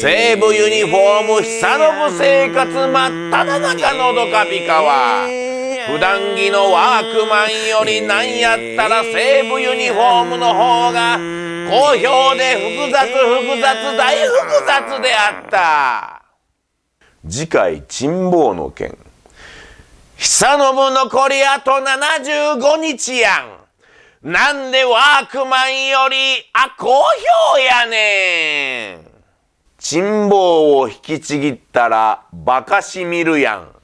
西武ユニフォーム久信生活真っただ中のどかピカは普段着のワークマンよりなんやったら西武ユニフォームの方が好評で複雑複雑大複雑であった次回珍望の件久信残りあと75日やんなんでワークマンよりあ好評やねん沈暴を引きちぎったら馬鹿しみるやん。